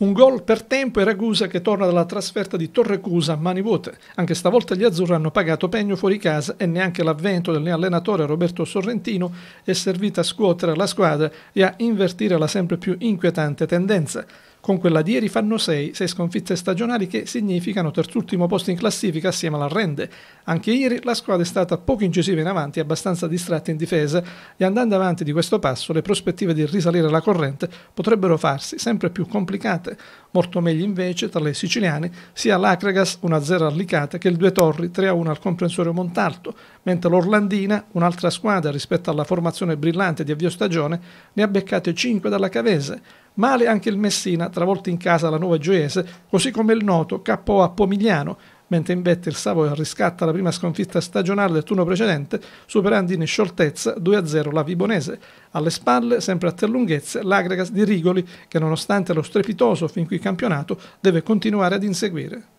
Un gol per tempo e Ragusa che torna dalla trasferta di Torrecusa a mani vuote. Anche stavolta gli azzurri hanno pagato pegno fuori casa e neanche l'avvento del allenatore Roberto Sorrentino è servito a scuotere la squadra e a invertire la sempre più inquietante tendenza. Con quella di ieri fanno 6, 6 sconfitte stagionali che significano terzultimo posto in classifica assieme alla Rende. Anche ieri la squadra è stata poco incisiva in avanti e abbastanza distratta in difesa e andando avanti di questo passo le prospettive di risalire la corrente potrebbero farsi sempre più complicate Arlicate, molto meglio invece tra le siciliane sia l'Acragas 1-0 Arlicate che il Due Torri 3-1 al comprensorio Montalto, mentre l'Orlandina, un'altra squadra rispetto alla formazione brillante di avvio stagione, ne ha beccate 5 dalla Cavese, Male anche il Messina, travolto in casa la Nuova Gioiese, così come il noto KO a Pomigliano, mentre in il Savoia riscatta la prima sconfitta stagionale del turno precedente, superando in scioltezza 2-0 la Vibonese. Alle spalle, sempre a tre lunghezze, l'Agregas di Rigoli, che nonostante lo strepitoso fin qui campionato, deve continuare ad inseguire.